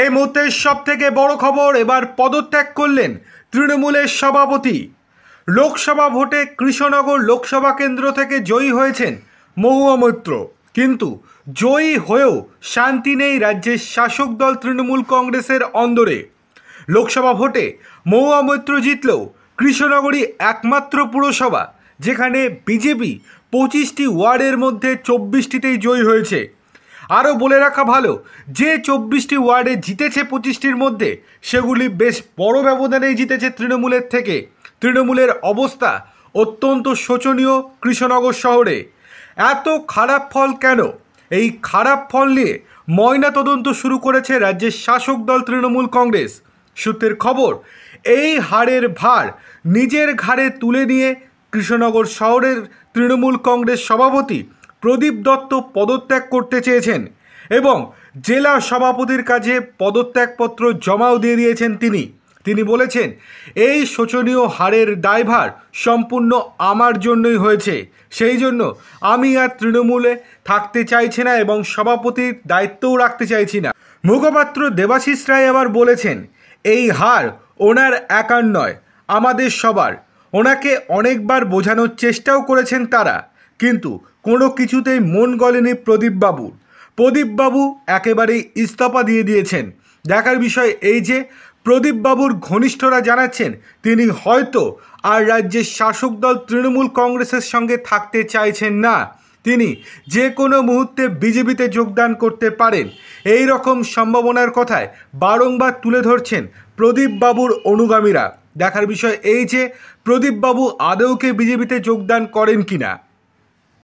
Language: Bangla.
এই মুহূর্তে সব থেকে বড় খবর এবার পদত্যাগ করলেন তৃণমূলের সভাপতি লোকসভা ভোটে কৃষ্ণনগর লোকসভা কেন্দ্র থেকে জয়ী হয়েছেন মহুয়া মৈত্র কিন্তু জয়ী হয়েও শান্তি নেই রাজ্যের শাসক দল তৃণমূল কংগ্রেসের অন্দরে লোকসভা ভোটে মহুয়া মৈত্র জিতলেও কৃষ্ণনগরী একমাত্র পুরসভা যেখানে বিজেপি পঁচিশটি ওয়ার্ডের মধ্যে চব্বিশটিতেই জয়ী হয়েছে আরও বলে রাখা ভালো যে চব্বিশটি ওয়ার্ডে জিতেছে পঁচিশটির মধ্যে সেগুলি বেশ বড় ব্যবধানেই জিতেছে তৃণমূলের থেকে তৃণমূলের অবস্থা অত্যন্ত শোচনীয় কৃষ্ণনগর শহরে এত খারাপ ফল কেন এই খারাপ ফল নিয়ে ময়না তদন্ত শুরু করেছে রাজ্যের শাসক দল তৃণমূল কংগ্রেস সূত্রের খবর এই হারের ভার নিজের ঘাড়ে তুলে নিয়ে কৃষ্ণনগর শহরের তৃণমূল কংগ্রেস সভাপতি প্রদীপ দত্ত পদত্যাগ করতে চেয়েছেন এবং জেলা সভাপতির কাছে পদত্যাগপত্র জমাও দিয়ে দিয়েছেন তিনি তিনি বলেছেন এই শোচনীয় হারের দায়ভার সম্পূর্ণ আমার জন্যই হয়েছে সেই জন্য আমি আর তৃণমূলে থাকতে চাইছি না এবং সভাপতির দায়িত্বও রাখতে চাইছি না মুখপাত্র দেবাশিস রায় আবার বলেছেন এই হার ওনার একার নয় আমাদের সবার ওনাকে অনেকবার বোঝানোর চেষ্টাও করেছেন তারা কিন্তু কোনো কিছুতেই মন গলেনি প্রদীপবাবুর প্রদীপবাবু একেবারেই ইস্তফা দিয়ে দিয়েছেন দেখার বিষয় এই যে প্রদীপবাবুর ঘনিষ্ঠরা জানাচ্ছেন তিনি হয়তো আর রাজ্যের শাসক দল তৃণমূল কংগ্রেসের সঙ্গে থাকতে চাইছেন না তিনি যে কোনো মুহূর্তে বিজেপিতে যোগদান করতে পারেন এই রকম সম্ভাবনার কথায় বারংবার তুলে ধরছেন প্রদীপবাবুর অনুগামীরা দেখার বিষয় এই যে প্রদীপবাবু আদৌকে বিজেপিতে যোগদান করেন কিনা